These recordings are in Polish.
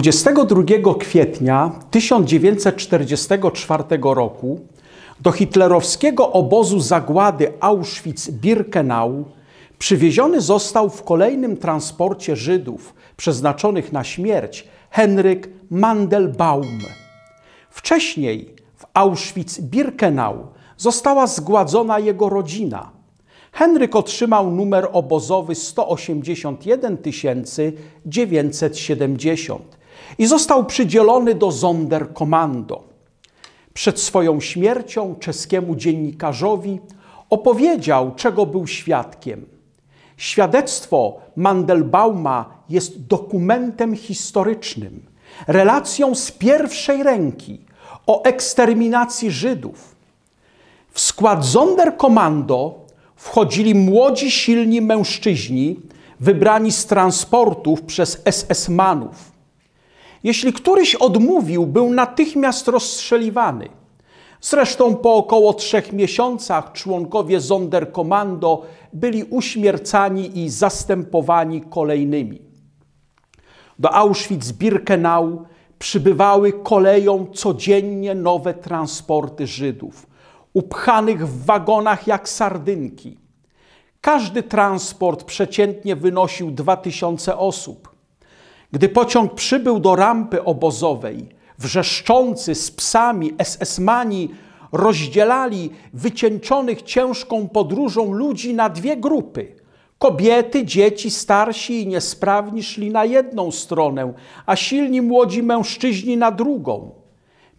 22 kwietnia 1944 roku do hitlerowskiego obozu zagłady Auschwitz-Birkenau przywieziony został w kolejnym transporcie Żydów przeznaczonych na śmierć Henryk Mandelbaum. Wcześniej w Auschwitz-Birkenau została zgładzona jego rodzina. Henryk otrzymał numer obozowy 181 970 i został przydzielony do Sonderkommando. Przed swoją śmiercią czeskiemu dziennikarzowi opowiedział, czego był świadkiem. Świadectwo Mandelbauma jest dokumentem historycznym, relacją z pierwszej ręki o eksterminacji Żydów. W skład Sonderkommando wchodzili młodzi, silni mężczyźni, wybrani z transportów przez SS-manów. Jeśli któryś odmówił, był natychmiast rozstrzeliwany. Zresztą po około trzech miesiącach członkowie Zonderkommando byli uśmiercani i zastępowani kolejnymi. Do Auschwitz-Birkenau przybywały koleją codziennie nowe transporty Żydów, upchanych w wagonach jak sardynki. Każdy transport przeciętnie wynosił 2000 osób. Gdy pociąg przybył do rampy obozowej, wrzeszczący z psami SS-mani rozdzielali wycieńczonych ciężką podróżą ludzi na dwie grupy. Kobiety, dzieci, starsi i niesprawni szli na jedną stronę, a silni młodzi mężczyźni na drugą.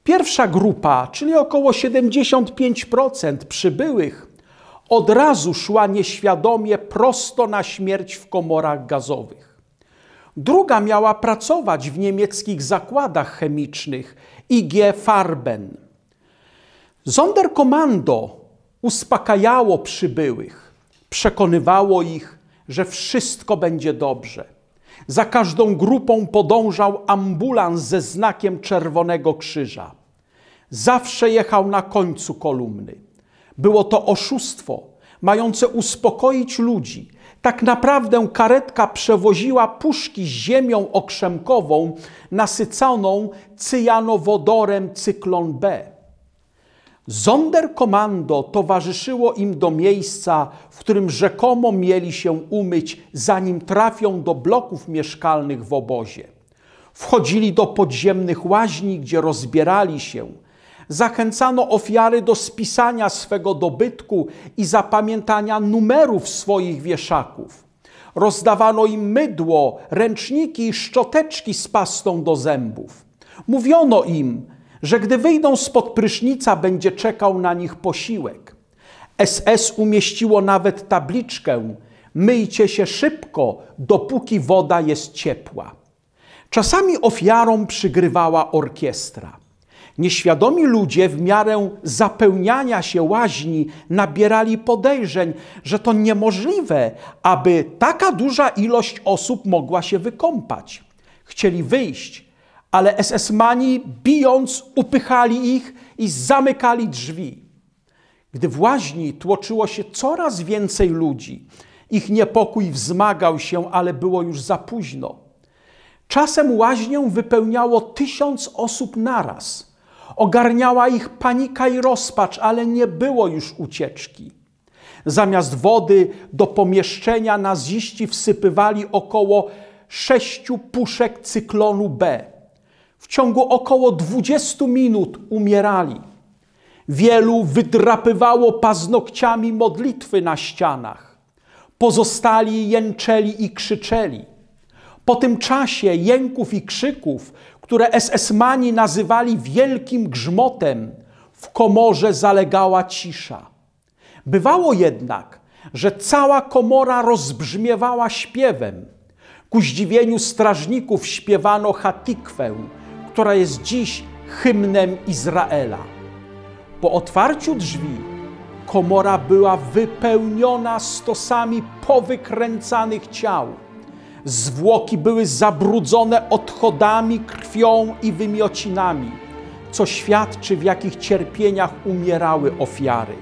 Pierwsza grupa, czyli około 75% przybyłych, od razu szła nieświadomie prosto na śmierć w komorach gazowych. Druga miała pracować w niemieckich zakładach chemicznych IG Farben. Sonderkommando uspokajało przybyłych, przekonywało ich, że wszystko będzie dobrze. Za każdą grupą podążał ambulans ze znakiem Czerwonego Krzyża. Zawsze jechał na końcu kolumny. Było to oszustwo, mające uspokoić ludzi, tak naprawdę karetka przewoziła puszki z ziemią okrzemkową nasyconą cyjanowodorem cyklon B. Zonderkomando towarzyszyło im do miejsca, w którym rzekomo mieli się umyć, zanim trafią do bloków mieszkalnych w obozie. Wchodzili do podziemnych łaźni, gdzie rozbierali się – Zachęcano ofiary do spisania swego dobytku i zapamiętania numerów swoich wieszaków. Rozdawano im mydło, ręczniki i szczoteczki z pastą do zębów. Mówiono im, że gdy wyjdą spod prysznica, będzie czekał na nich posiłek. SS umieściło nawet tabliczkę: Myjcie się szybko, dopóki woda jest ciepła. Czasami ofiarom przygrywała orkiestra. Nieświadomi ludzie w miarę zapełniania się łaźni nabierali podejrzeń, że to niemożliwe, aby taka duża ilość osób mogła się wykąpać. Chcieli wyjść, ale SS-mani bijąc upychali ich i zamykali drzwi. Gdy w łaźni tłoczyło się coraz więcej ludzi, ich niepokój wzmagał się, ale było już za późno. Czasem łaźnię wypełniało tysiąc osób naraz – Ogarniała ich panika i rozpacz, ale nie było już ucieczki. Zamiast wody do pomieszczenia naziści wsypywali około sześciu puszek cyklonu B. W ciągu około 20 minut umierali. Wielu wydrapywało paznokciami modlitwy na ścianach. Pozostali jęczeli i krzyczeli. Po tym czasie jęków i krzyków, które SS-mani nazywali wielkim grzmotem, w komorze zalegała cisza. Bywało jednak, że cała komora rozbrzmiewała śpiewem. Ku zdziwieniu strażników śpiewano hatikwę, która jest dziś hymnem Izraela. Po otwarciu drzwi komora była wypełniona stosami powykręcanych ciał. Zwłoki były zabrudzone odchodami, krwią i wymiocinami, co świadczy, w jakich cierpieniach umierały ofiary.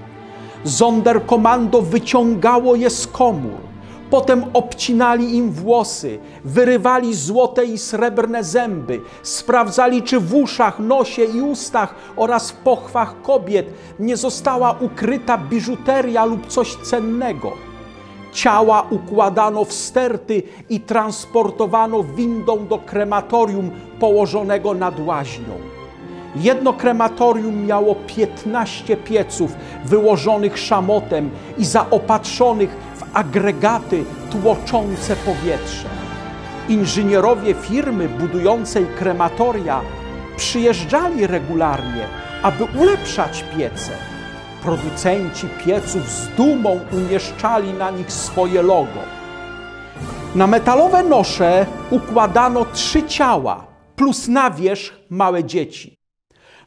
Zonderkomando wyciągało je z komór, potem obcinali im włosy, wyrywali złote i srebrne zęby, sprawdzali, czy w uszach, nosie i ustach oraz pochwach kobiet nie została ukryta biżuteria lub coś cennego Ciała układano w sterty i transportowano windą do krematorium położonego nad łaźnią. Jedno krematorium miało 15 pieców wyłożonych szamotem i zaopatrzonych w agregaty tłoczące powietrze. Inżynierowie firmy budującej krematoria przyjeżdżali regularnie, aby ulepszać piece producenci pieców z dumą umieszczali na nich swoje logo. Na metalowe nosze układano trzy ciała, plus na wierzch małe dzieci.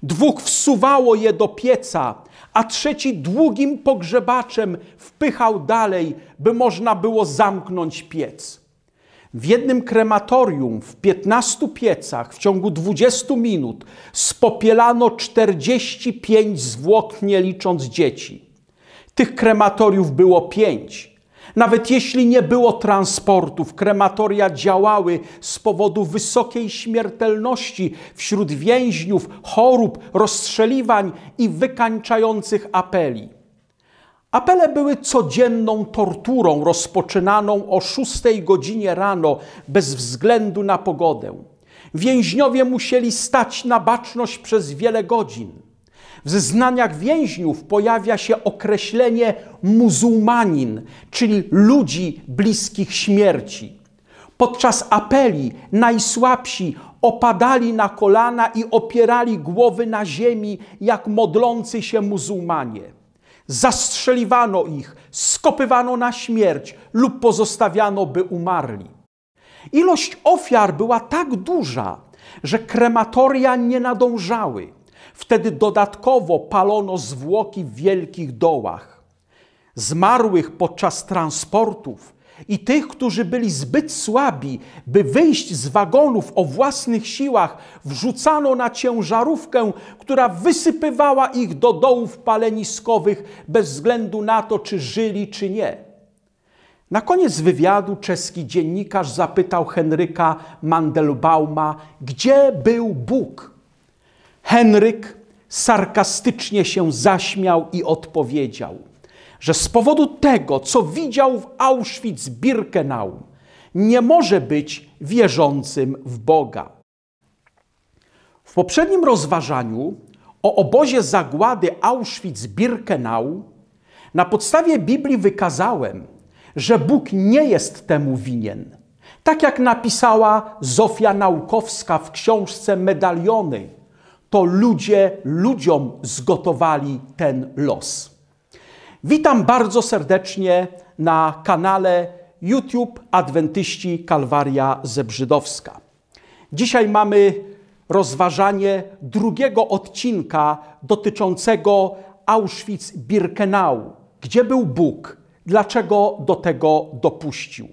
Dwóch wsuwało je do pieca, a trzeci długim pogrzebaczem wpychał dalej, by można było zamknąć piec. W jednym krematorium w 15 piecach w ciągu 20 minut spopielano 45 zwłok, nie licząc dzieci. Tych krematoriów było pięć. Nawet jeśli nie było transportów, krematoria działały z powodu wysokiej śmiertelności wśród więźniów, chorób, rozstrzeliwań i wykańczających apeli. Apele były codzienną torturą rozpoczynaną o 6 godzinie rano bez względu na pogodę. Więźniowie musieli stać na baczność przez wiele godzin. W znaniach więźniów pojawia się określenie muzułmanin, czyli ludzi bliskich śmierci. Podczas apeli najsłabsi opadali na kolana i opierali głowy na ziemi jak modlący się muzułmanie zastrzeliwano ich, skopywano na śmierć lub pozostawiano, by umarli. Ilość ofiar była tak duża, że krematoria nie nadążały. Wtedy dodatkowo palono zwłoki w wielkich dołach. Zmarłych podczas transportów i tych, którzy byli zbyt słabi, by wyjść z wagonów o własnych siłach, wrzucano na ciężarówkę, która wysypywała ich do dołów paleniskowych bez względu na to, czy żyli, czy nie. Na koniec wywiadu czeski dziennikarz zapytał Henryka Mandelbauma, gdzie był Bóg. Henryk sarkastycznie się zaśmiał i odpowiedział – że z powodu tego, co widział w Auschwitz-Birkenau, nie może być wierzącym w Boga. W poprzednim rozważaniu o obozie zagłady Auschwitz-Birkenau na podstawie Biblii wykazałem, że Bóg nie jest temu winien. Tak jak napisała Zofia Naukowska w książce Medaliony, to ludzie ludziom zgotowali ten los. Witam bardzo serdecznie na kanale YouTube Adwentyści Kalwaria Zebrzydowska. Dzisiaj mamy rozważanie drugiego odcinka dotyczącego Auschwitz-Birkenau. Gdzie był Bóg? Dlaczego do tego dopuścił?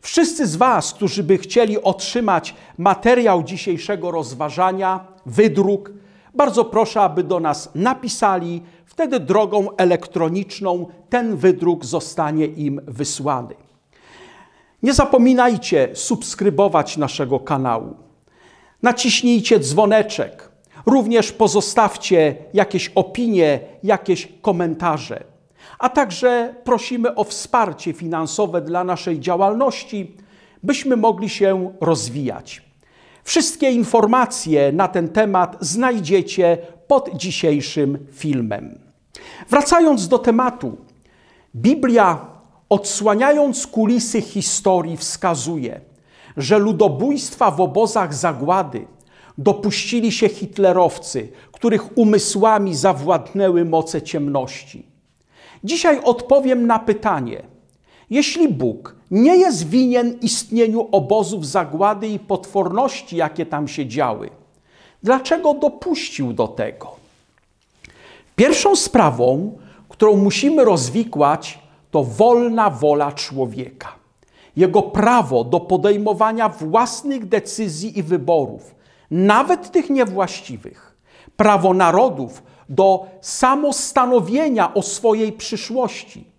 Wszyscy z Was, którzy by chcieli otrzymać materiał dzisiejszego rozważania, wydruk, bardzo proszę, aby do nas napisali, wtedy drogą elektroniczną ten wydruk zostanie im wysłany. Nie zapominajcie subskrybować naszego kanału. Naciśnijcie dzwoneczek. Również pozostawcie jakieś opinie, jakieś komentarze. A także prosimy o wsparcie finansowe dla naszej działalności, byśmy mogli się rozwijać. Wszystkie informacje na ten temat znajdziecie pod dzisiejszym filmem. Wracając do tematu, Biblia, odsłaniając kulisy historii, wskazuje, że ludobójstwa w obozach zagłady dopuścili się hitlerowcy, których umysłami zawładnęły moce ciemności. Dzisiaj odpowiem na pytanie – jeśli Bóg nie jest winien istnieniu obozów zagłady i potworności, jakie tam się działy, dlaczego dopuścił do tego? Pierwszą sprawą, którą musimy rozwikłać, to wolna wola człowieka. Jego prawo do podejmowania własnych decyzji i wyborów, nawet tych niewłaściwych. Prawo narodów do samostanowienia o swojej przyszłości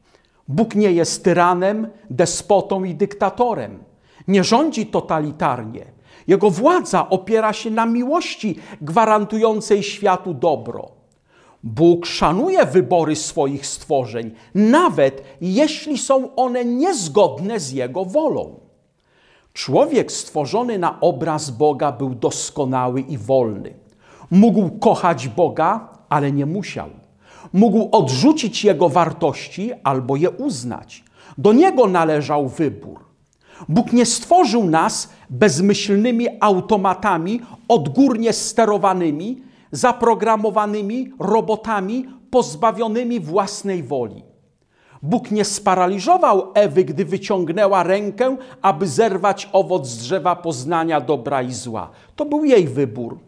Bóg nie jest tyranem, despotą i dyktatorem. Nie rządzi totalitarnie. Jego władza opiera się na miłości gwarantującej światu dobro. Bóg szanuje wybory swoich stworzeń, nawet jeśli są one niezgodne z Jego wolą. Człowiek stworzony na obraz Boga był doskonały i wolny. Mógł kochać Boga, ale nie musiał mógł odrzucić jego wartości albo je uznać. Do niego należał wybór. Bóg nie stworzył nas bezmyślnymi automatami, odgórnie sterowanymi, zaprogramowanymi robotami, pozbawionymi własnej woli. Bóg nie sparaliżował Ewy, gdy wyciągnęła rękę, aby zerwać owoc z drzewa poznania dobra i zła. To był jej wybór.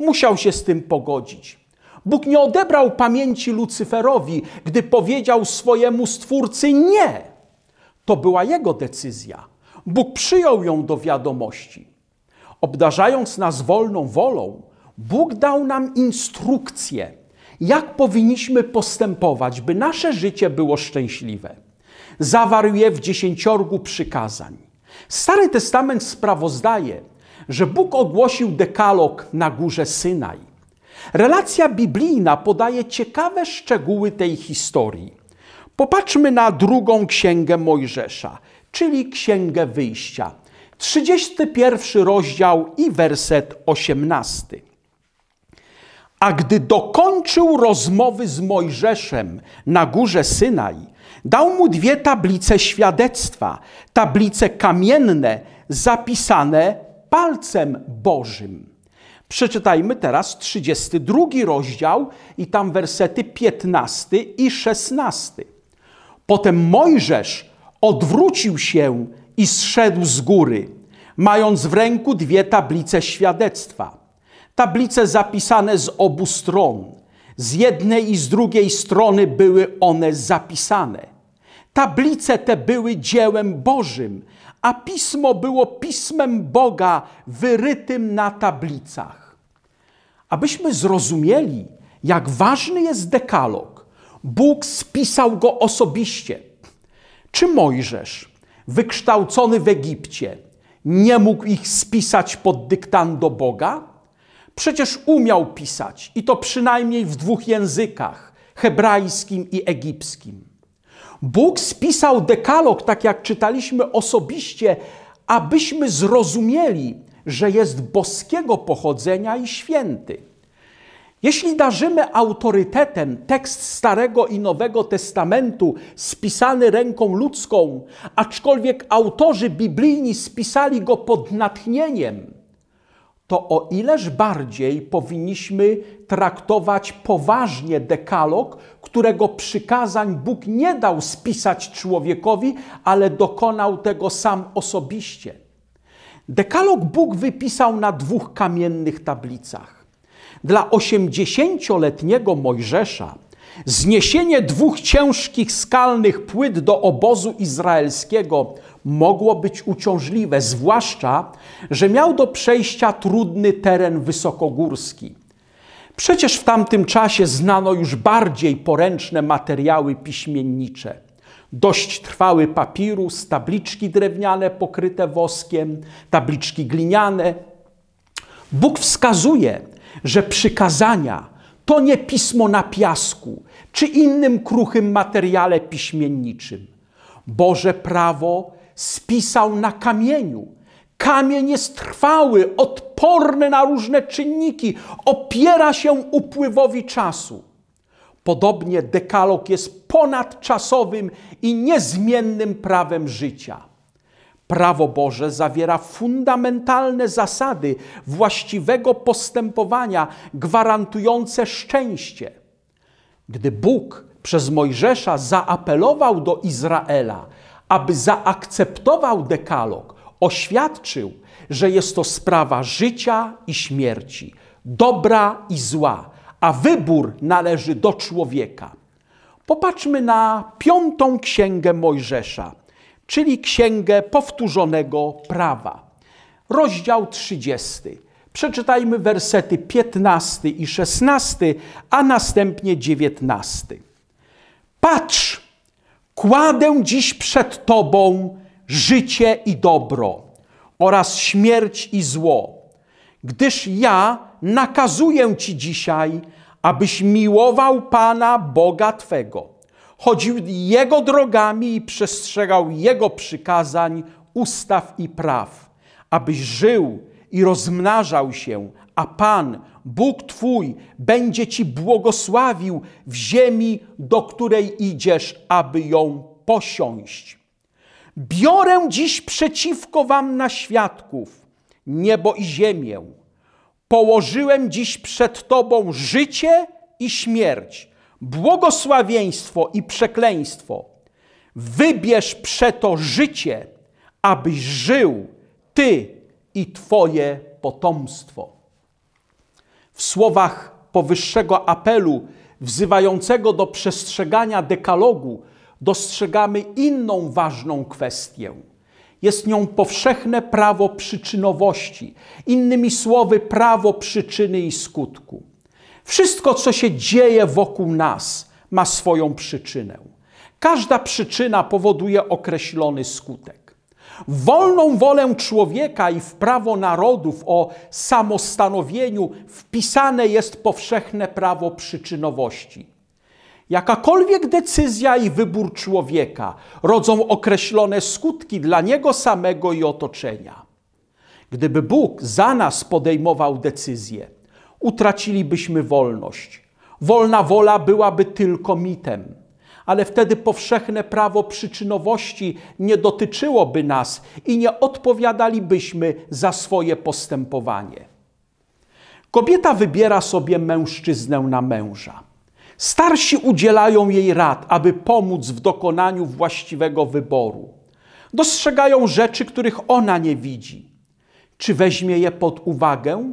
Musiał się z tym pogodzić. Bóg nie odebrał pamięci Lucyferowi, gdy powiedział swojemu stwórcy nie. To była jego decyzja. Bóg przyjął ją do wiadomości. Obdarzając nas wolną wolą, Bóg dał nam instrukcję, jak powinniśmy postępować, by nasze życie było szczęśliwe. Zawarł je w dziesięciorgu przykazań. Stary Testament sprawozdaje, że Bóg ogłosił dekalog na górze Synaj. Relacja biblijna podaje ciekawe szczegóły tej historii. Popatrzmy na drugą księgę Mojżesza, czyli księgę wyjścia. 31 rozdział i werset 18. A gdy dokończył rozmowy z Mojżeszem na górze Synaj, dał mu dwie tablice świadectwa, tablice kamienne zapisane palcem Bożym. Przeczytajmy teraz 32 rozdział i tam wersety 15 i 16. Potem Mojżesz odwrócił się i zszedł z góry, mając w ręku dwie tablice świadectwa. Tablice zapisane z obu stron. Z jednej i z drugiej strony były one zapisane. Tablice te były dziełem Bożym, a pismo było pismem Boga wyrytym na tablicach. Abyśmy zrozumieli, jak ważny jest dekalog, Bóg spisał go osobiście. Czy Mojżesz, wykształcony w Egipcie, nie mógł ich spisać pod dyktando Boga? Przecież umiał pisać i to przynajmniej w dwóch językach hebrajskim i egipskim. Bóg spisał dekalog, tak jak czytaliśmy osobiście, abyśmy zrozumieli, że jest boskiego pochodzenia i święty. Jeśli darzymy autorytetem tekst Starego i Nowego Testamentu spisany ręką ludzką, aczkolwiek autorzy biblijni spisali go pod natchnieniem, to o ileż bardziej powinniśmy traktować poważnie dekalog, którego przykazań Bóg nie dał spisać człowiekowi, ale dokonał tego sam osobiście. Dekalog Bóg wypisał na dwóch kamiennych tablicach. Dla osiemdziesięcioletniego Mojżesza zniesienie dwóch ciężkich skalnych płyt do obozu izraelskiego – mogło być uciążliwe, zwłaszcza, że miał do przejścia trudny teren wysokogórski. Przecież w tamtym czasie znano już bardziej poręczne materiały piśmiennicze. Dość trwały papirus, tabliczki drewniane pokryte woskiem, tabliczki gliniane. Bóg wskazuje, że przykazania to nie pismo na piasku czy innym kruchym materiale piśmienniczym. Boże prawo spisał na kamieniu. Kamień jest trwały, odporny na różne czynniki, opiera się upływowi czasu. Podobnie dekalog jest ponadczasowym i niezmiennym prawem życia. Prawo Boże zawiera fundamentalne zasady właściwego postępowania, gwarantujące szczęście. Gdy Bóg przez Mojżesza zaapelował do Izraela, aby zaakceptował dekalog, oświadczył, że jest to sprawa życia i śmierci, dobra i zła, a wybór należy do człowieka. Popatrzmy na piątą księgę Mojżesza, czyli księgę powtórzonego prawa. Rozdział 30. Przeczytajmy wersety 15 i 16, a następnie 19. Patrz! Kładę dziś przed Tobą życie i dobro oraz śmierć i zło, gdyż ja nakazuję Ci dzisiaj, abyś miłował Pana Boga Twego, chodził Jego drogami i przestrzegał Jego przykazań, ustaw i praw, abyś żył i rozmnażał się, a Pan Bóg Twój, będzie Ci błogosławił w ziemi, do której idziesz, aby ją posiąść. Biorę dziś przeciwko Wam na świadków niebo i ziemię. Położyłem dziś przed Tobą życie i śmierć, błogosławieństwo i przekleństwo. Wybierz przeto życie, abyś żył Ty i Twoje potomstwo w słowach powyższego apelu wzywającego do przestrzegania dekalogu dostrzegamy inną ważną kwestię. Jest nią powszechne prawo przyczynowości, innymi słowy, prawo przyczyny i skutku. Wszystko, co się dzieje wokół nas, ma swoją przyczynę. Każda przyczyna powoduje określony skutek wolną wolę człowieka i w prawo narodów o samostanowieniu wpisane jest powszechne prawo przyczynowości. Jakakolwiek decyzja i wybór człowieka rodzą określone skutki dla niego samego i otoczenia. Gdyby Bóg za nas podejmował decyzję, utracilibyśmy wolność. Wolna wola byłaby tylko mitem ale wtedy powszechne prawo przyczynowości nie dotyczyłoby nas i nie odpowiadalibyśmy za swoje postępowanie. Kobieta wybiera sobie mężczyznę na męża. Starsi udzielają jej rad, aby pomóc w dokonaniu właściwego wyboru. Dostrzegają rzeczy, których ona nie widzi. Czy weźmie je pod uwagę?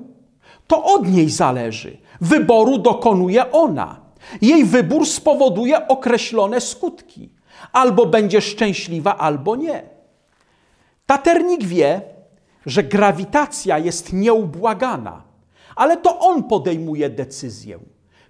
To od niej zależy. Wyboru dokonuje ona. Jej wybór spowoduje określone skutki. Albo będzie szczęśliwa, albo nie. Taternik wie, że grawitacja jest nieubłagana, ale to on podejmuje decyzję.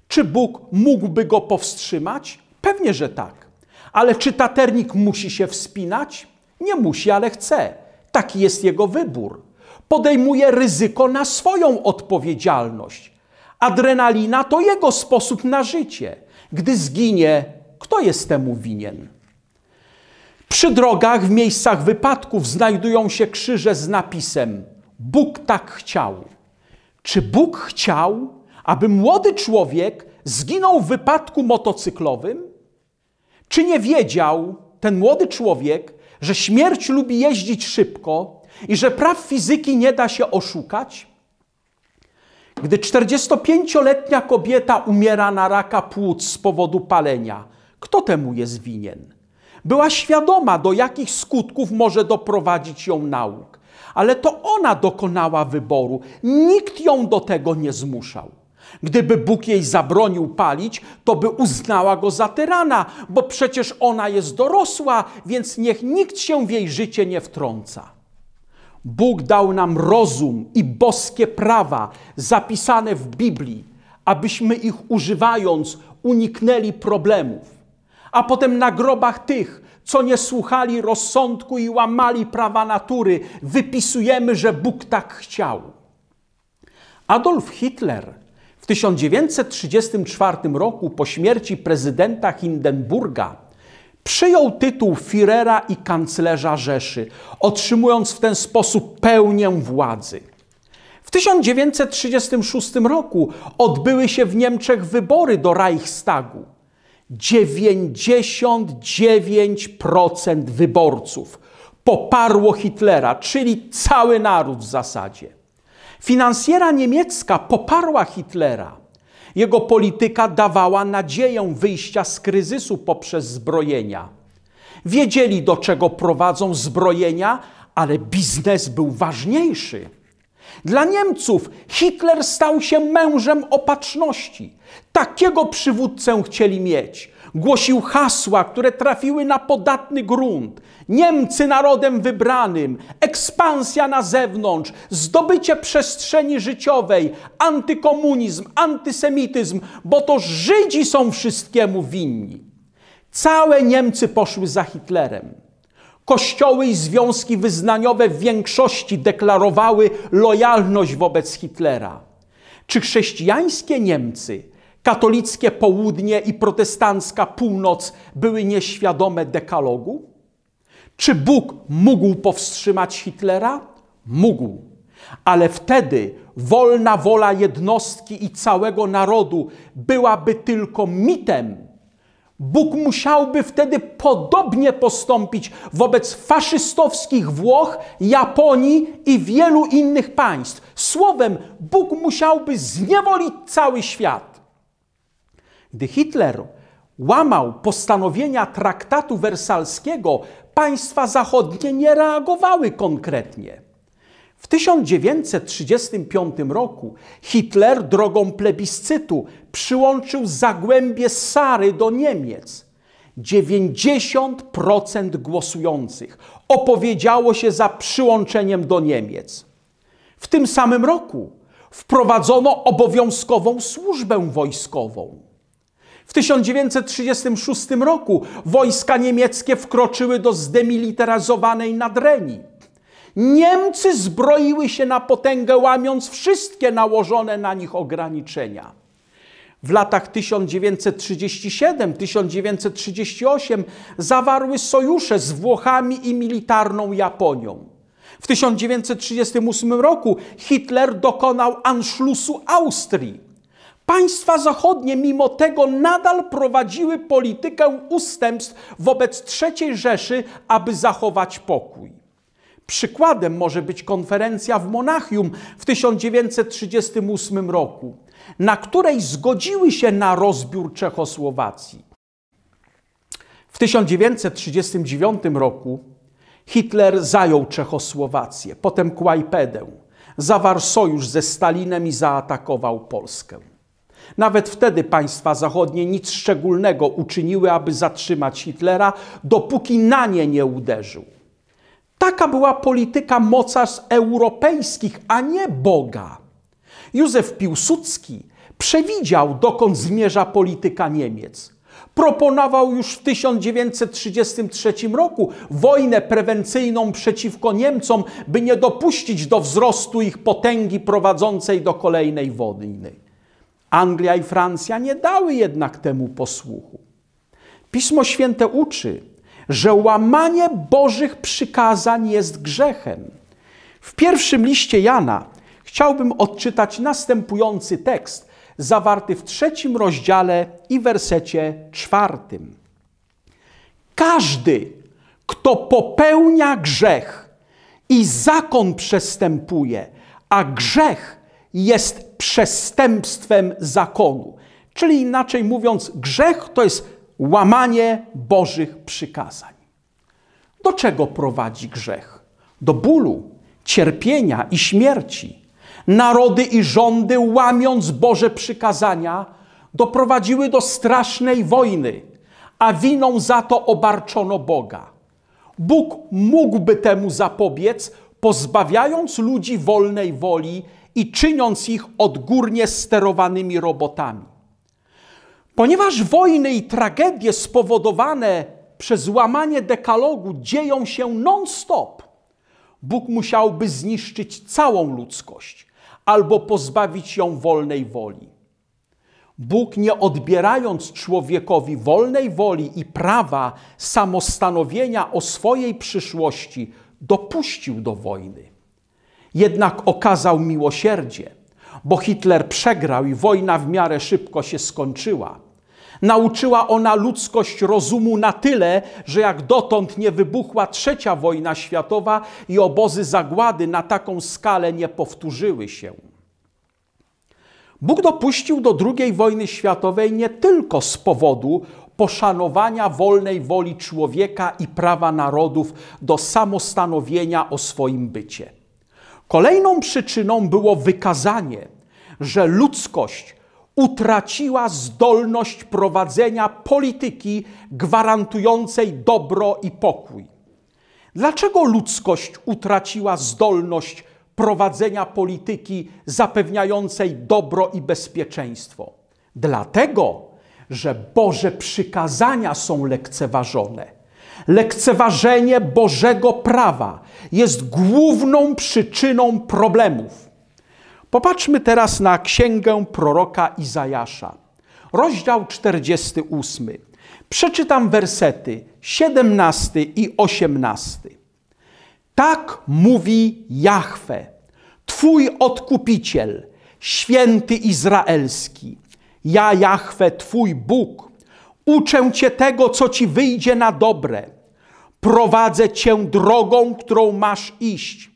Czy Bóg mógłby go powstrzymać? Pewnie, że tak. Ale czy taternik musi się wspinać? Nie musi, ale chce. Taki jest jego wybór. Podejmuje ryzyko na swoją odpowiedzialność. Adrenalina to jego sposób na życie. Gdy zginie, kto jest temu winien? Przy drogach w miejscach wypadków znajdują się krzyże z napisem Bóg tak chciał. Czy Bóg chciał, aby młody człowiek zginął w wypadku motocyklowym? Czy nie wiedział ten młody człowiek, że śmierć lubi jeździć szybko i że praw fizyki nie da się oszukać? Gdy 45-letnia kobieta umiera na raka płuc z powodu palenia, kto temu jest winien? Była świadoma, do jakich skutków może doprowadzić ją nauk, ale to ona dokonała wyboru, nikt ją do tego nie zmuszał. Gdyby Bóg jej zabronił palić, to by uznała go za tyrana, bo przecież ona jest dorosła, więc niech nikt się w jej życie nie wtrąca. Bóg dał nam rozum i boskie prawa zapisane w Biblii, abyśmy ich używając uniknęli problemów. A potem na grobach tych, co nie słuchali rozsądku i łamali prawa natury, wypisujemy, że Bóg tak chciał. Adolf Hitler w 1934 roku po śmierci prezydenta Hindenburga Przyjął tytuł Firera i kanclerza Rzeszy, otrzymując w ten sposób pełnię władzy. W 1936 roku odbyły się w Niemczech wybory do Reichstagu. 99% wyborców poparło Hitlera, czyli cały naród w zasadzie. Finansjera niemiecka poparła Hitlera jego polityka dawała nadzieję wyjścia z kryzysu poprzez zbrojenia. Wiedzieli, do czego prowadzą zbrojenia, ale biznes był ważniejszy. Dla Niemców Hitler stał się mężem opatrzności. Takiego przywódcę chcieli mieć Głosił hasła, które trafiły na podatny grunt. Niemcy narodem wybranym, ekspansja na zewnątrz, zdobycie przestrzeni życiowej, antykomunizm, antysemityzm, bo to Żydzi są wszystkiemu winni. Całe Niemcy poszły za Hitlerem. Kościoły i związki wyznaniowe w większości deklarowały lojalność wobec Hitlera. Czy chrześcijańskie Niemcy katolickie południe i protestancka północ były nieświadome dekalogu? Czy Bóg mógł powstrzymać Hitlera? Mógł. Ale wtedy wolna wola jednostki i całego narodu byłaby tylko mitem. Bóg musiałby wtedy podobnie postąpić wobec faszystowskich Włoch, Japonii i wielu innych państw. Słowem, Bóg musiałby zniewolić cały świat. Gdy Hitler łamał postanowienia traktatu wersalskiego, państwa zachodnie nie reagowały konkretnie. W 1935 roku Hitler drogą plebiscytu przyłączył zagłębie Sary do Niemiec. 90% głosujących opowiedziało się za przyłączeniem do Niemiec. W tym samym roku wprowadzono obowiązkową służbę wojskową. W 1936 roku wojska niemieckie wkroczyły do zdemilitaryzowanej Nadrenii. Niemcy zbroiły się na potęgę, łamiąc wszystkie nałożone na nich ograniczenia. W latach 1937-1938 zawarły sojusze z Włochami i militarną Japonią. W 1938 roku Hitler dokonał Anschlussu Austrii Państwa zachodnie mimo tego nadal prowadziły politykę ustępstw wobec III Rzeszy, aby zachować pokój. Przykładem może być konferencja w Monachium w 1938 roku, na której zgodziły się na rozbiór Czechosłowacji. W 1939 roku Hitler zajął Czechosłowację, potem Kłajpedę, zawarł sojusz ze Stalinem i zaatakował Polskę. Nawet wtedy państwa zachodnie nic szczególnego uczyniły, aby zatrzymać Hitlera, dopóki na nie nie uderzył. Taka była polityka mocarstw europejskich, a nie Boga. Józef Piłsudski przewidział, dokąd zmierza polityka Niemiec. Proponował już w 1933 roku wojnę prewencyjną przeciwko Niemcom, by nie dopuścić do wzrostu ich potęgi prowadzącej do kolejnej wojny. Anglia i Francja nie dały jednak temu posłuchu. Pismo Święte uczy, że łamanie Bożych przykazań jest grzechem. W pierwszym liście Jana chciałbym odczytać następujący tekst, zawarty w trzecim rozdziale i wersecie czwartym. Każdy, kto popełnia grzech i zakon przestępuje, a grzech jest przestępstwem zakonu. Czyli inaczej mówiąc, grzech to jest łamanie Bożych przykazań. Do czego prowadzi grzech? Do bólu, cierpienia i śmierci. Narody i rządy, łamiąc Boże przykazania, doprowadziły do strasznej wojny, a winą za to obarczono Boga. Bóg mógłby temu zapobiec, pozbawiając ludzi wolnej woli i czyniąc ich odgórnie sterowanymi robotami. Ponieważ wojny i tragedie spowodowane przez łamanie dekalogu dzieją się non-stop, Bóg musiałby zniszczyć całą ludzkość albo pozbawić ją wolnej woli. Bóg, nie odbierając człowiekowi wolnej woli i prawa samostanowienia o swojej przyszłości, dopuścił do wojny. Jednak okazał miłosierdzie, bo Hitler przegrał i wojna w miarę szybko się skończyła. Nauczyła ona ludzkość rozumu na tyle, że jak dotąd nie wybuchła trzecia wojna światowa i obozy zagłady na taką skalę nie powtórzyły się. Bóg dopuścił do II wojny światowej nie tylko z powodu poszanowania wolnej woli człowieka i prawa narodów do samostanowienia o swoim bycie. Kolejną przyczyną było wykazanie, że ludzkość utraciła zdolność prowadzenia polityki gwarantującej dobro i pokój. Dlaczego ludzkość utraciła zdolność prowadzenia polityki zapewniającej dobro i bezpieczeństwo? Dlatego, że Boże przykazania są lekceważone, lekceważenie Bożego prawa jest główną przyczyną problemów. Popatrzmy teraz na księgę proroka Izajasza, rozdział 48. Przeczytam wersety 17 i 18. Tak mówi Jahwe, Twój odkupiciel, święty Izraelski. Ja, Jahwe, Twój Bóg, uczę Cię tego, co Ci wyjdzie na dobre, prowadzę cię drogą, którą masz iść.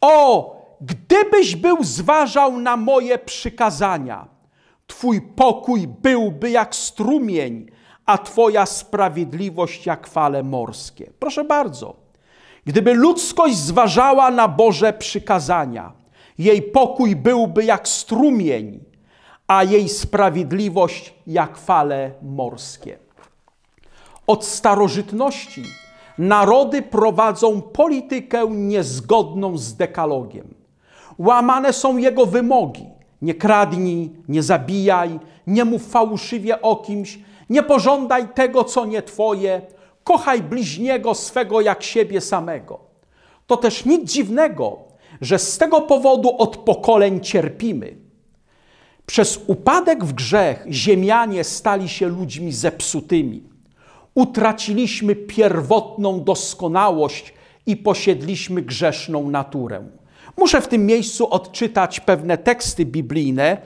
O, gdybyś był zważał na moje przykazania, twój pokój byłby jak strumień, a twoja sprawiedliwość jak fale morskie. Proszę bardzo, gdyby ludzkość zważała na Boże przykazania, jej pokój byłby jak strumień, a jej sprawiedliwość jak fale morskie. Od starożytności narody prowadzą politykę niezgodną z dekalogiem. Łamane są jego wymogi. Nie kradnij, nie zabijaj, nie mów fałszywie o kimś, nie pożądaj tego, co nie twoje, kochaj bliźniego swego jak siebie samego. To też nic dziwnego, że z tego powodu od pokoleń cierpimy. Przez upadek w grzech ziemianie stali się ludźmi zepsutymi utraciliśmy pierwotną doskonałość i posiedliśmy grzeszną naturę. Muszę w tym miejscu odczytać pewne teksty biblijne.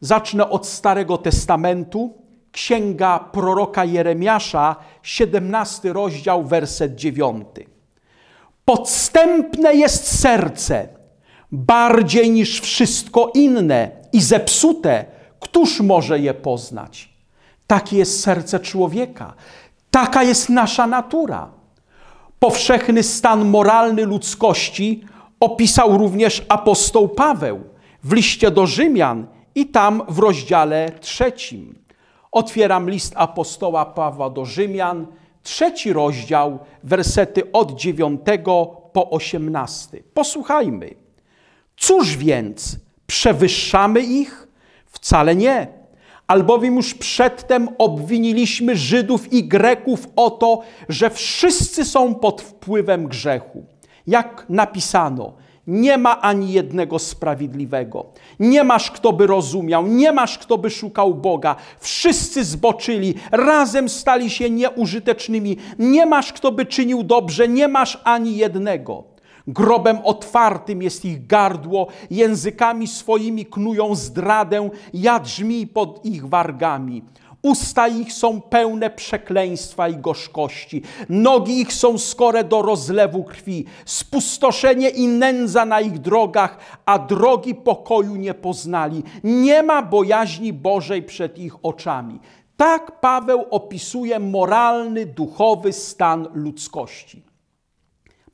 Zacznę od Starego Testamentu, Księga proroka Jeremiasza, 17 rozdział, werset 9. Podstępne jest serce, bardziej niż wszystko inne i zepsute, któż może je poznać? Takie jest serce człowieka. Taka jest nasza natura. Powszechny stan moralny ludzkości opisał również apostoł Paweł w liście do Rzymian i tam w rozdziale trzecim. Otwieram list apostoła Pawła do Rzymian, trzeci rozdział, wersety od dziewiątego po osiemnasty. Posłuchajmy. Cóż więc, przewyższamy ich? Wcale nie albowiem już przedtem obwiniliśmy Żydów i Greków o to, że wszyscy są pod wpływem grzechu. Jak napisano, nie ma ani jednego sprawiedliwego. Nie masz kto by rozumiał, nie masz kto by szukał Boga. Wszyscy zboczyli, razem stali się nieużytecznymi. Nie masz kto by czynił dobrze, nie masz ani jednego. Grobem otwartym jest ich gardło, językami swoimi knują zdradę, jad pod ich wargami. Usta ich są pełne przekleństwa i gorzkości. Nogi ich są skore do rozlewu krwi. Spustoszenie i nędza na ich drogach, a drogi pokoju nie poznali. Nie ma bojaźni Bożej przed ich oczami. Tak Paweł opisuje moralny, duchowy stan ludzkości.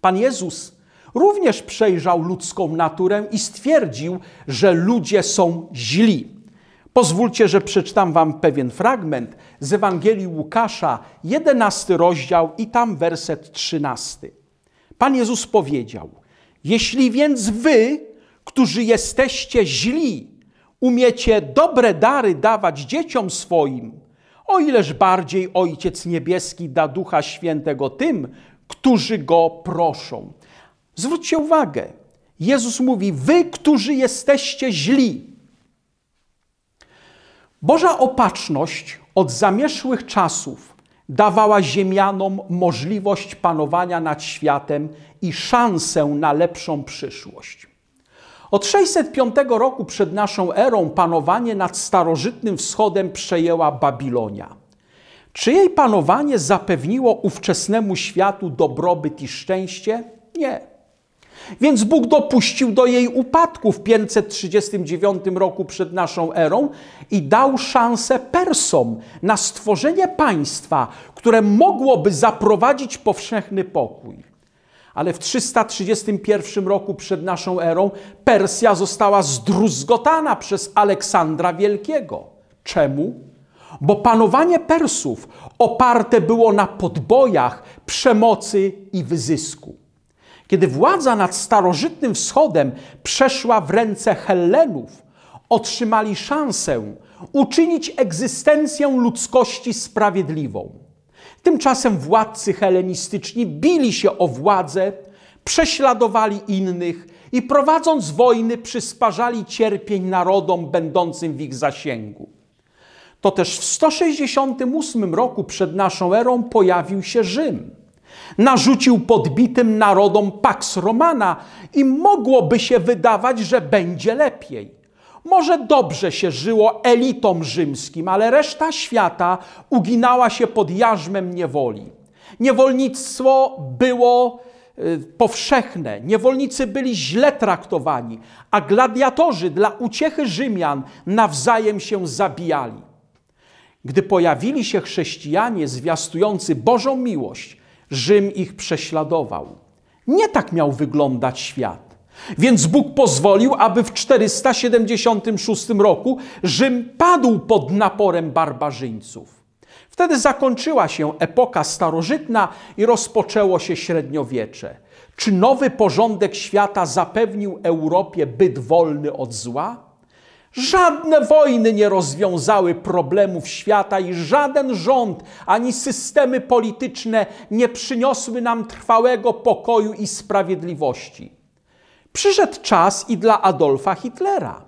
Pan Jezus również przejrzał ludzką naturę i stwierdził, że ludzie są źli. Pozwólcie, że przeczytam wam pewien fragment z Ewangelii Łukasza, 11 rozdział i tam werset 13. Pan Jezus powiedział: Jeśli więc wy, którzy jesteście źli, umiecie dobre dary dawać dzieciom swoim, o ileż bardziej Ojciec Niebieski da Ducha Świętego tym, którzy go proszą. Zwróćcie uwagę, Jezus mówi: Wy, którzy jesteście źli. Boża opatrzność od zamierzchłych czasów dawała Ziemianom możliwość panowania nad światem i szansę na lepszą przyszłość. Od 605 roku przed naszą erą panowanie nad starożytnym wschodem przejęła Babilonia. Czy jej panowanie zapewniło ówczesnemu światu dobrobyt i szczęście? Nie. Więc Bóg dopuścił do jej upadku w 539 roku przed naszą erą i dał szansę Persom na stworzenie państwa, które mogłoby zaprowadzić powszechny pokój. Ale w 331 roku przed naszą erą Persja została zdruzgotana przez Aleksandra Wielkiego. Czemu? Bo panowanie Persów oparte było na podbojach, przemocy i wyzysku. Kiedy władza nad starożytnym wschodem przeszła w ręce Hellenów, otrzymali szansę uczynić egzystencję ludzkości sprawiedliwą. Tymczasem władcy helenistyczni bili się o władzę, prześladowali innych i prowadząc wojny przysparzali cierpień narodom będącym w ich zasięgu. To też w 168 roku przed naszą erą pojawił się Rzym Narzucił podbitym narodom Pax Romana i mogłoby się wydawać, że będzie lepiej. Może dobrze się żyło elitom rzymskim, ale reszta świata uginała się pod jarzmem niewoli. Niewolnictwo było y, powszechne, niewolnicy byli źle traktowani, a gladiatorzy dla uciechy Rzymian nawzajem się zabijali. Gdy pojawili się chrześcijanie zwiastujący Bożą miłość, Rzym ich prześladował. Nie tak miał wyglądać świat. Więc Bóg pozwolił, aby w 476 roku Rzym padł pod naporem barbarzyńców. Wtedy zakończyła się epoka starożytna i rozpoczęło się średniowiecze. Czy nowy porządek świata zapewnił Europie byt wolny od zła? Żadne wojny nie rozwiązały problemów świata i żaden rząd ani systemy polityczne nie przyniosły nam trwałego pokoju i sprawiedliwości. Przyszedł czas i dla Adolfa Hitlera.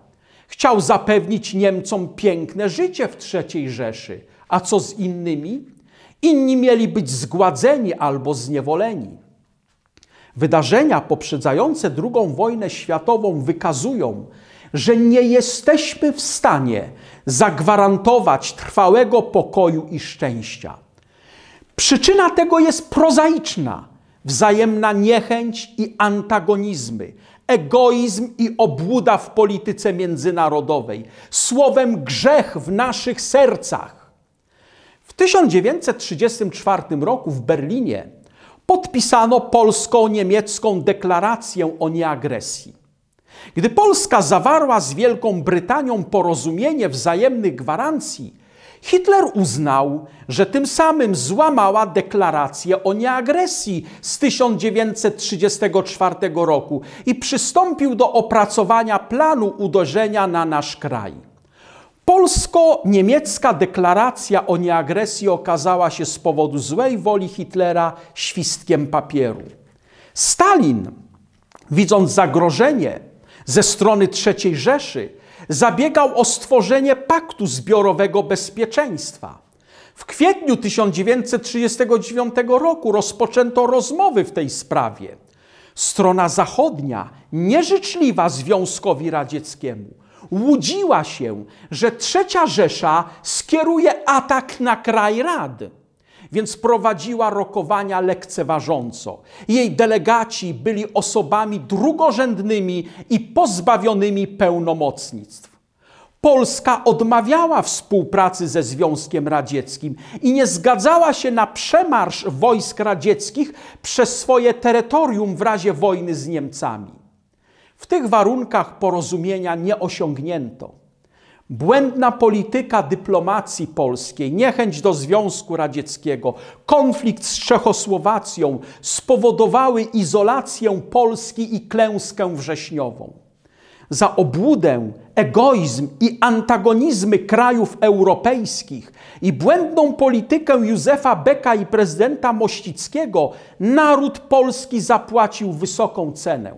Chciał zapewnić Niemcom piękne życie w III Rzeszy, a co z innymi? Inni mieli być zgładzeni albo zniewoleni. Wydarzenia poprzedzające II wojnę światową wykazują, że nie jesteśmy w stanie zagwarantować trwałego pokoju i szczęścia. Przyczyna tego jest prozaiczna: wzajemna niechęć i antagonizmy, egoizm i obłuda w polityce międzynarodowej, słowem grzech w naszych sercach. W 1934 roku w Berlinie podpisano polsko-niemiecką deklarację o nieagresji. Gdy Polska zawarła z Wielką Brytanią porozumienie wzajemnych gwarancji, Hitler uznał, że tym samym złamała deklarację o nieagresji z 1934 roku i przystąpił do opracowania planu uderzenia na nasz kraj. Polsko-niemiecka deklaracja o nieagresji okazała się z powodu złej woli Hitlera świstkiem papieru. Stalin, widząc zagrożenie, ze strony III Rzeszy zabiegał o stworzenie paktu zbiorowego bezpieczeństwa. W kwietniu 1939 roku rozpoczęto rozmowy w tej sprawie. Strona zachodnia, nieżyczliwa Związkowi Radzieckiemu, łudziła się, że Trzecia Rzesza skieruje atak na kraj Rad więc prowadziła rokowania lekceważąco. Jej delegaci byli osobami drugorzędnymi i pozbawionymi pełnomocnictw. Polska odmawiała współpracy ze Związkiem Radzieckim i nie zgadzała się na przemarsz wojsk radzieckich przez swoje terytorium w razie wojny z Niemcami. W tych warunkach porozumienia nie osiągnięto. Błędna polityka dyplomacji polskiej, niechęć do Związku Radzieckiego, konflikt z Czechosłowacją spowodowały izolację Polski i klęskę wrześniową. Za obłudę, egoizm i antagonizmy krajów europejskich i błędną politykę Józefa Beka i prezydenta Mościckiego naród polski zapłacił wysoką cenę.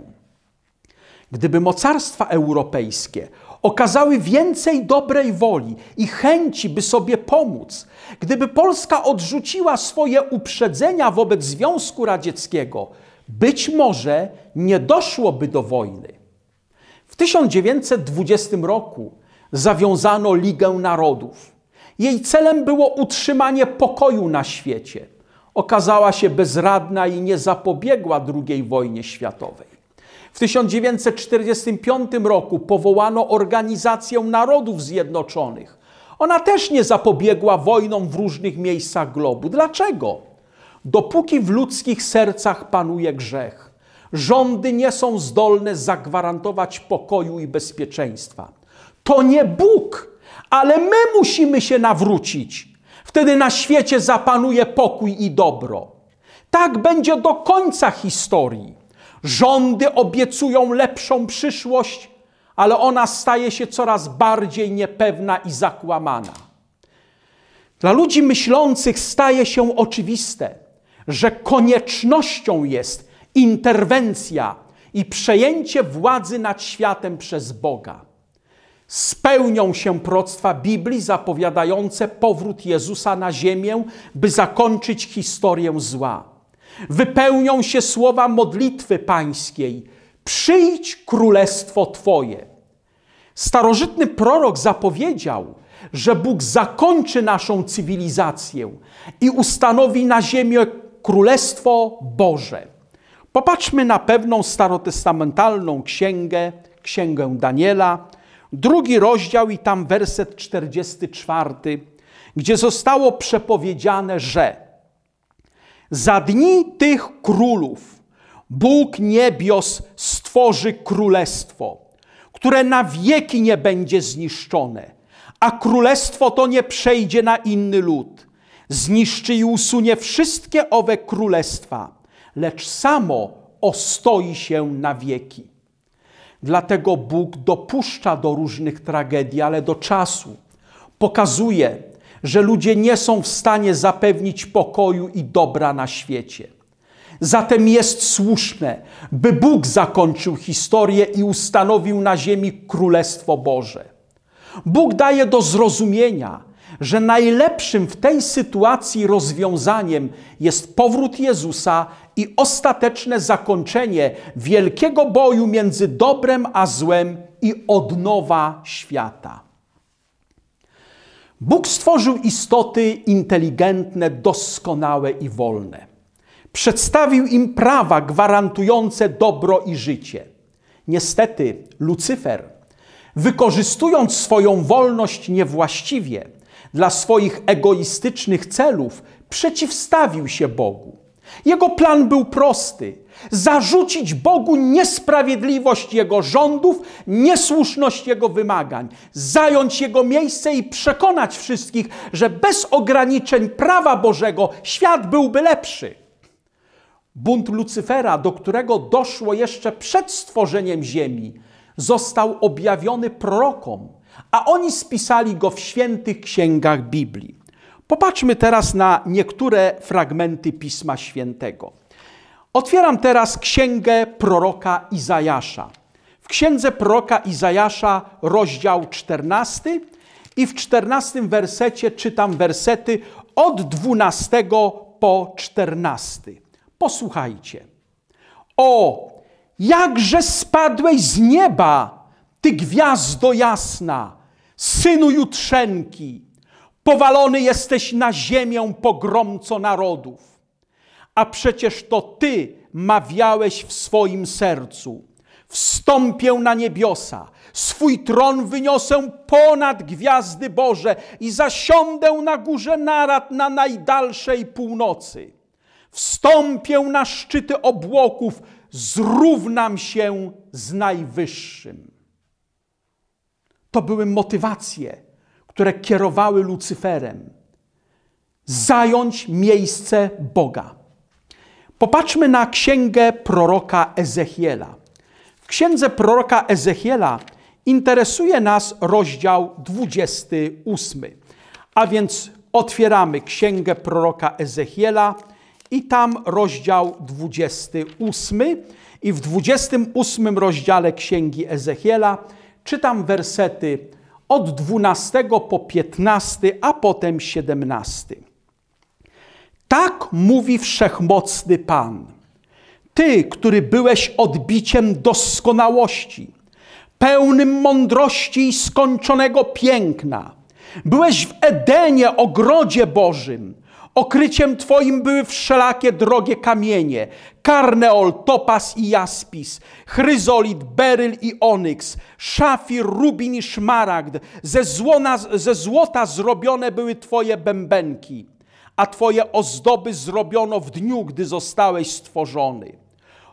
Gdyby mocarstwa europejskie okazały więcej dobrej woli i chęci, by sobie pomóc. Gdyby Polska odrzuciła swoje uprzedzenia wobec Związku Radzieckiego, być może nie doszłoby do wojny. W 1920 roku zawiązano Ligę Narodów. Jej celem było utrzymanie pokoju na świecie. Okazała się bezradna i nie zapobiegła II wojnie światowej. W 1945 roku powołano Organizację Narodów Zjednoczonych. Ona też nie zapobiegła wojnom w różnych miejscach globu. Dlaczego? Dopóki w ludzkich sercach panuje grzech, rządy nie są zdolne zagwarantować pokoju i bezpieczeństwa. To nie Bóg, ale my musimy się nawrócić. Wtedy na świecie zapanuje pokój i dobro. Tak będzie do końca historii. Rządy obiecują lepszą przyszłość, ale ona staje się coraz bardziej niepewna i zakłamana. Dla ludzi myślących staje się oczywiste, że koniecznością jest interwencja i przejęcie władzy nad światem przez Boga. Spełnią się proctwa Biblii zapowiadające powrót Jezusa na ziemię, by zakończyć historię zła wypełnią się słowa modlitwy pańskiej: Przyjdź królestwo Twoje. Starożytny prorok zapowiedział, że Bóg zakończy naszą cywilizację i ustanowi na ziemię królestwo Boże. Popatrzmy na pewną starotestamentalną księgę, księgę Daniela, drugi rozdział i tam werset 44, gdzie zostało przepowiedziane, że za dni tych królów Bóg niebios stworzy królestwo, które na wieki nie będzie zniszczone, a królestwo to nie przejdzie na inny lud. Zniszczy i usunie wszystkie owe królestwa, lecz samo ostoi się na wieki. Dlatego Bóg dopuszcza do różnych tragedii, ale do czasu. Pokazuje, że ludzie nie są w stanie zapewnić pokoju i dobra na świecie. Zatem jest słuszne, by Bóg zakończył historię i ustanowił na ziemi Królestwo Boże. Bóg daje do zrozumienia, że najlepszym w tej sytuacji rozwiązaniem jest powrót Jezusa i ostateczne zakończenie wielkiego boju między dobrem a złem i odnowa świata. Bóg stworzył istoty inteligentne, doskonałe i wolne. Przedstawił im prawa gwarantujące dobro i życie. Niestety, Lucyfer, wykorzystując swoją wolność niewłaściwie dla swoich egoistycznych celów, przeciwstawił się Bogu. Jego plan był prosty: zarzucić Bogu niesprawiedliwość jego rządów, niesłuszność jego wymagań, zająć jego miejsce i przekonać wszystkich, że bez ograniczeń prawa Bożego świat byłby lepszy. Bunt Lucyfera, do którego doszło jeszcze przed stworzeniem Ziemi, został objawiony prorokom, a oni spisali go w świętych księgach Biblii. Popatrzmy teraz na niektóre fragmenty Pisma Świętego. Otwieram teraz księgę proroka Izajasza. W księdze proroka Izajasza, rozdział 14, i w 14 wersecie czytam wersety od 12 po 14. Posłuchajcie. O, jakże spadłeś z nieba, ty gwiazdo jasna, synu jutrzenki! Powalony jesteś na ziemię pogromco narodów. A przecież to Ty mawiałeś w swoim sercu. Wstąpię na niebiosa, swój tron wyniosę ponad gwiazdy Boże i zasiądę na górze narad na najdalszej północy. Wstąpię na szczyty obłoków, zrównam się z Najwyższym. To były motywacje które kierowały Lucyferem, zająć miejsce Boga. Popatrzmy na księgę proroka Ezechiela. W księdze proroka Ezechiela interesuje nas rozdział 28. A więc otwieramy księgę proroka Ezechiela i tam rozdział 28. I w 28 rozdziale księgi Ezechiela czytam wersety od 12 po 15, a potem 17. Tak mówi wszechmocny Pan. Ty, który byłeś odbiciem doskonałości, pełnym mądrości i skończonego piękna, byłeś w Edenie, ogrodzie Bożym, Okryciem Twoim były wszelakie drogie kamienie, karneol, topas i jaspis, chryzolit, beryl i onyks, szafir, rubin i szmaragd. Ze, złona, ze złota zrobione były Twoje bębenki, a Twoje ozdoby zrobiono w dniu, gdy zostałeś stworzony.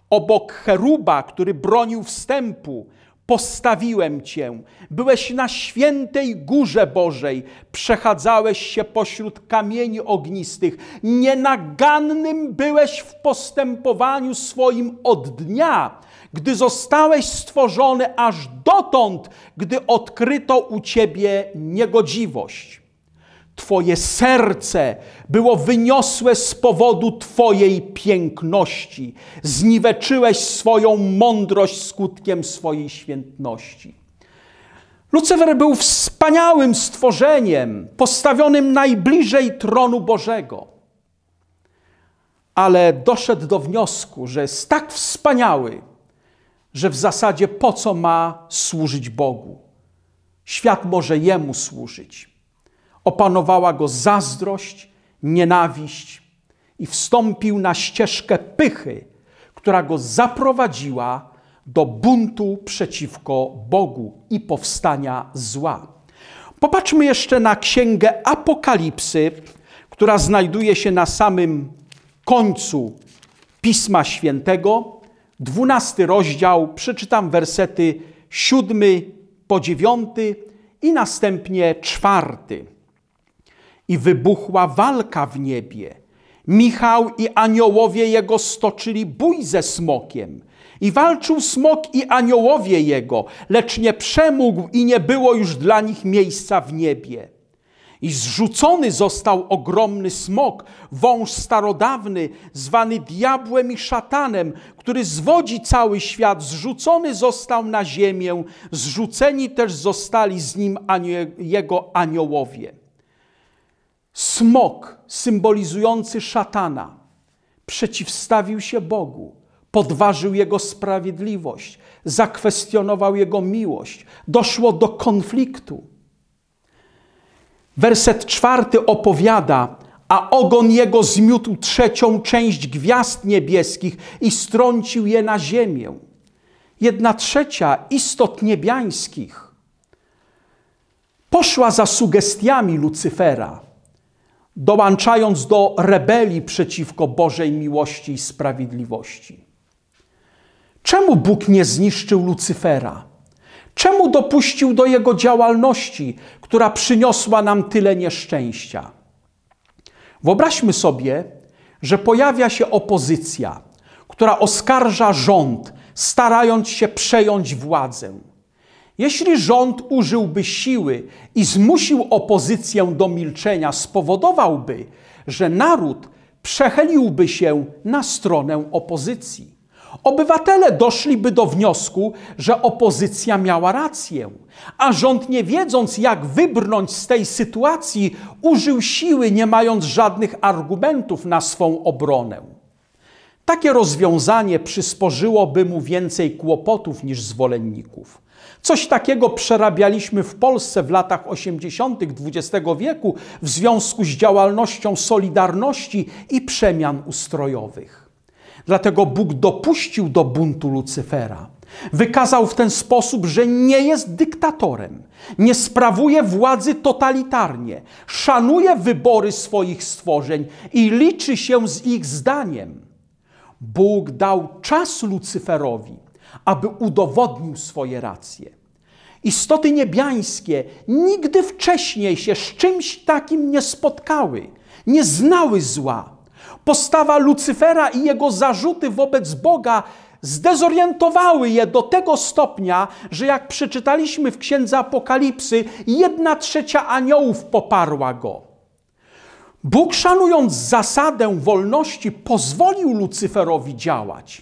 Obok cheruba, który bronił wstępu, Postawiłem Cię. Byłeś na świętej górze Bożej. Przechadzałeś się pośród kamieni ognistych. Nienagannym byłeś w postępowaniu swoim od dnia, gdy zostałeś stworzony aż dotąd, gdy odkryto u Ciebie niegodziwość. Twoje serce było wyniosłe z powodu Twojej piękności. Zniweczyłeś swoją mądrość skutkiem swojej świętności. Lucyfer był wspaniałym stworzeniem, postawionym najbliżej tronu Bożego. Ale doszedł do wniosku, że jest tak wspaniały, że w zasadzie po co ma służyć Bogu? Świat może jemu służyć. Opanowała go zazdrość, nienawiść i wstąpił na ścieżkę pychy, która go zaprowadziła do buntu przeciwko Bogu i powstania zła. Popatrzmy jeszcze na księgę Apokalipsy, która znajduje się na samym końcu Pisma Świętego, dwunasty rozdział, przeczytam wersety siódmy po dziewiąty i następnie czwarty i wybuchła walka w niebie. Michał i aniołowie jego stoczyli bój ze smokiem. I walczył smok i aniołowie jego, lecz nie przemógł i nie było już dla nich miejsca w niebie. I zrzucony został ogromny smok, wąż starodawny, zwany diabłem i szatanem, który zwodzi cały świat. Zrzucony został na ziemię, zrzuceni też zostali z nim anio jego aniołowie. Smok symbolizujący szatana przeciwstawił się Bogu, podważył jego sprawiedliwość, zakwestionował jego miłość, doszło do konfliktu. Werset czwarty opowiada, a ogon jego zmiótł trzecią część gwiazd niebieskich i strącił je na ziemię. Jedna trzecia istot niebiańskich poszła za sugestiami Lucyfera dołączając do rebelii przeciwko Bożej miłości i sprawiedliwości. Czemu Bóg nie zniszczył Lucyfera? Czemu dopuścił do jego działalności, która przyniosła nam tyle nieszczęścia? Wyobraźmy sobie, że pojawia się opozycja, która oskarża rząd, starając się przejąć władzę. Jeśli rząd użyłby siły i zmusił opozycję do milczenia, spowodowałby, że naród przechyliłby się na stronę opozycji. Obywatele doszliby do wniosku, że opozycja miała rację, a rząd, nie wiedząc jak wybrnąć z tej sytuacji, użył siły, nie mając żadnych argumentów na swą obronę. Takie rozwiązanie przysporzyłoby mu więcej kłopotów niż zwolenników. Coś takiego przerabialiśmy w Polsce w latach 80. XX wieku w związku z działalnością Solidarności i przemian ustrojowych. Dlatego Bóg dopuścił do buntu Lucyfera. Wykazał w ten sposób, że nie jest dyktatorem, nie sprawuje władzy totalitarnie, szanuje wybory swoich stworzeń i liczy się z ich zdaniem. Bóg dał czas Lucyferowi, aby udowodnił swoje racje. Istoty niebiańskie nigdy wcześniej się z czymś takim nie spotkały, nie znały zła. Postawa Lucyfera i jego zarzuty wobec Boga zdezorientowały je do tego stopnia, że jak przeczytaliśmy w Księdze Apokalipsy, jedna trzecia aniołów poparła go. Bóg, szanując zasadę wolności, pozwolił Lucyferowi działać.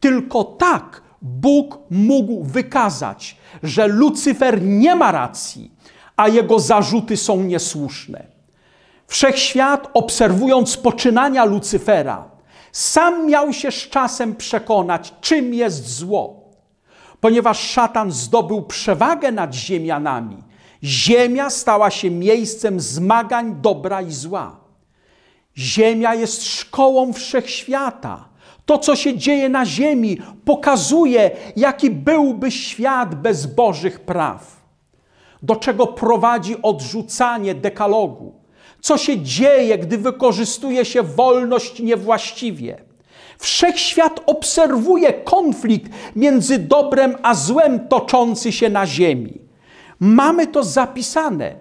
Tylko tak Bóg mógł wykazać, że Lucyfer nie ma racji, a jego zarzuty są niesłuszne. Wszechświat, obserwując poczynania Lucyfera, sam miał się z czasem przekonać, czym jest zło. Ponieważ szatan zdobył przewagę nad ziemianami, Ziemia stała się miejscem zmagań dobra i zła. Ziemia jest szkołą wszechświata. To, co się dzieje na Ziemi, pokazuje, jaki byłby świat bez Bożych praw. Do czego prowadzi odrzucanie dekalogu? Co się dzieje, gdy wykorzystuje się wolność niewłaściwie? Wszechświat obserwuje konflikt między dobrem a złem toczący się na Ziemi. Mamy to zapisane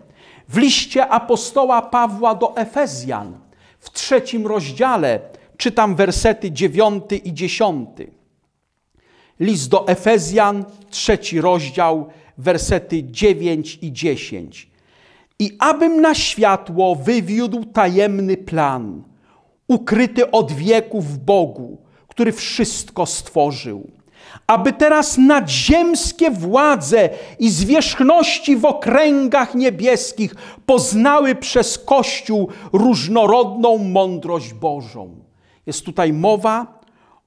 w liście apostoła Pawła do Efezjan w trzecim rozdziale. Czytam wersety dziewiąty i dziesiąty. List do Efezjan, trzeci rozdział, wersety dziewięć i dziesięć. I abym na światło wywiódł tajemny plan, ukryty od wieków w Bogu, który wszystko stworzył aby teraz nadziemskie władze i zwierzchności w okręgach niebieskich poznały przez Kościół różnorodną mądrość Bożą. Jest tutaj mowa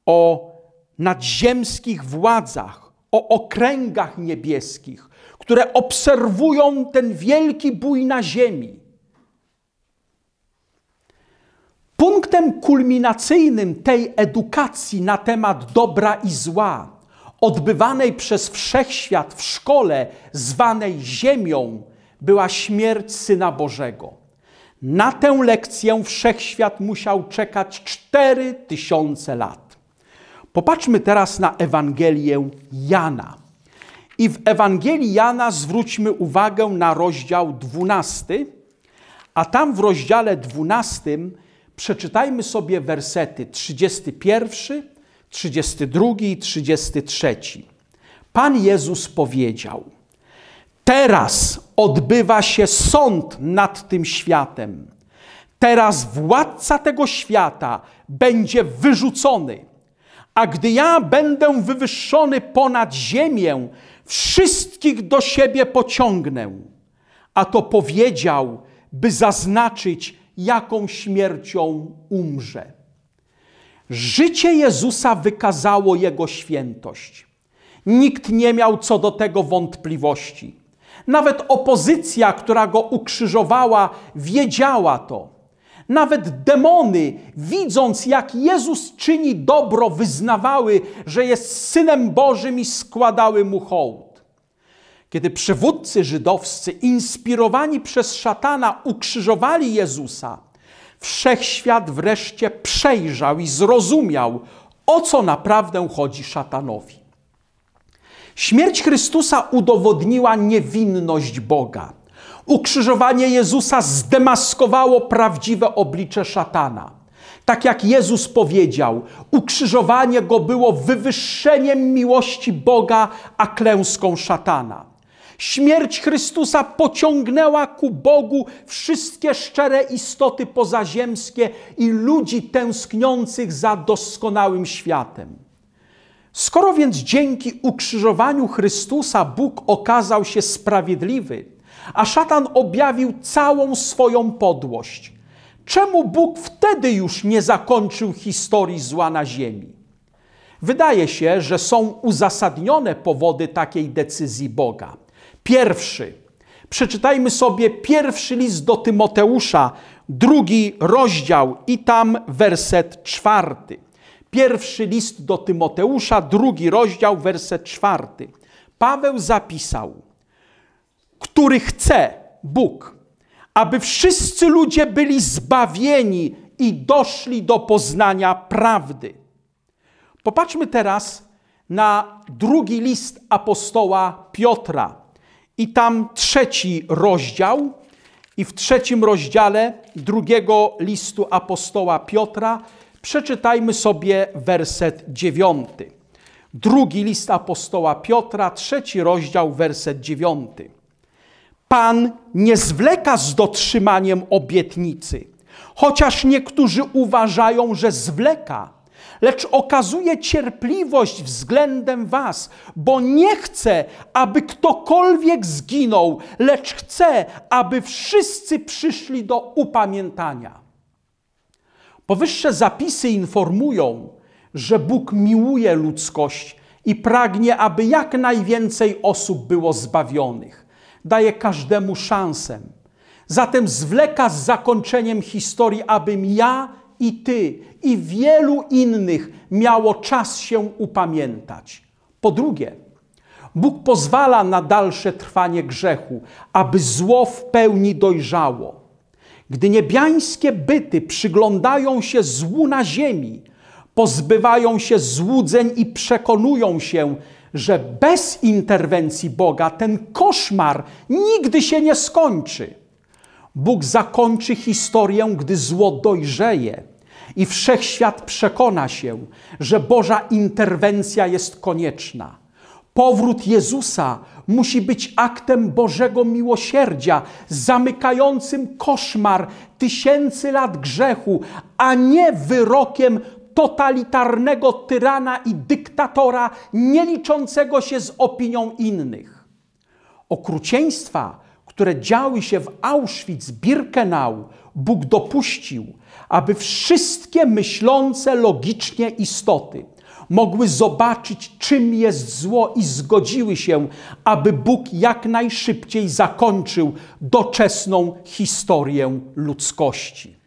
o nadziemskich władzach, o okręgach niebieskich, które obserwują ten wielki bój na ziemi. Punktem kulminacyjnym tej edukacji na temat dobra i zła, odbywanej przez wszechświat w szkole zwanej Ziemią, była śmierć Syna Bożego. Na tę lekcję wszechświat musiał czekać cztery tysiące lat. Popatrzmy teraz na Ewangelię Jana. I w Ewangelii Jana zwróćmy uwagę na rozdział 12, a tam w rozdziale 12 Przeczytajmy sobie wersety 31, 32 i 33. Pan Jezus powiedział: Teraz odbywa się sąd nad tym światem. Teraz władca tego świata będzie wyrzucony. A gdy ja będę wywyższony ponad ziemię, wszystkich do siebie pociągnę. A to powiedział, by zaznaczyć, jaką śmiercią umrze. Życie Jezusa wykazało jego świętość. Nikt nie miał co do tego wątpliwości. Nawet opozycja, która go ukrzyżowała, wiedziała to. Nawet demony, widząc jak Jezus czyni dobro, wyznawały, że jest synem Bożym i składały mu hołd kiedy przywódcy żydowscy, inspirowani przez szatana, ukrzyżowali Jezusa, wszechświat wreszcie przejrzał i zrozumiał, o co naprawdę chodzi szatanowi. Śmierć Chrystusa udowodniła niewinność Boga. Ukrzyżowanie Jezusa zdemaskowało prawdziwe oblicze szatana. Tak jak Jezus powiedział, ukrzyżowanie go było wywyższeniem miłości Boga, a klęską szatana. Śmierć Chrystusa pociągnęła ku Bogu wszystkie szczere istoty pozaziemskie i ludzi tęskniących za doskonałym światem. Skoro więc dzięki ukrzyżowaniu Chrystusa Bóg okazał się sprawiedliwy, a szatan objawił całą swoją podłość, czemu Bóg wtedy już nie zakończył historii zła na ziemi? Wydaje się, że są uzasadnione powody takiej decyzji Boga. Pierwszy. Przeczytajmy sobie pierwszy list do Tymoteusza, drugi rozdział i tam werset czwarty. Pierwszy list do Tymoteusza, drugi rozdział, werset czwarty. Paweł zapisał, który chce Bóg, aby wszyscy ludzie byli zbawieni i doszli do poznania prawdy. Popatrzmy teraz na drugi list apostoła Piotra. I tam trzeci rozdział, i w trzecim rozdziale drugiego listu apostoła Piotra przeczytajmy sobie werset dziewiąty. Drugi list apostoła Piotra, trzeci rozdział, werset dziewiąty. Pan nie zwleka z dotrzymaniem obietnicy, chociaż niektórzy uważają, że zwleka lecz okazuje cierpliwość względem Was, bo nie chce, aby ktokolwiek zginął, lecz chce, aby wszyscy przyszli do upamiętania. Powyższe zapisy informują, że Bóg miłuje ludzkość i pragnie, aby jak najwięcej osób było zbawionych. Daje każdemu szansę. Zatem zwleka z zakończeniem historii, abym ja i ty, i wielu innych miało czas się upamiętać. Po drugie, Bóg pozwala na dalsze trwanie grzechu, aby zło w pełni dojrzało. Gdy niebiańskie byty przyglądają się złu na ziemi, pozbywają się złudzeń i przekonują się, że bez interwencji Boga ten koszmar nigdy się nie skończy. Bóg zakończy historię, gdy zło dojrzeje i wszechświat przekona się, że Boża interwencja jest konieczna. Powrót Jezusa musi być aktem Bożego miłosierdzia, zamykającym koszmar tysięcy lat grzechu, a nie wyrokiem totalitarnego tyrana i dyktatora nieliczącego się z opinią innych. Okrucieństwa, które działy się w Auschwitz-Birkenau, Bóg dopuścił, aby wszystkie myślące logicznie istoty mogły zobaczyć, czym jest zło i zgodziły się, aby Bóg jak najszybciej zakończył doczesną historię ludzkości.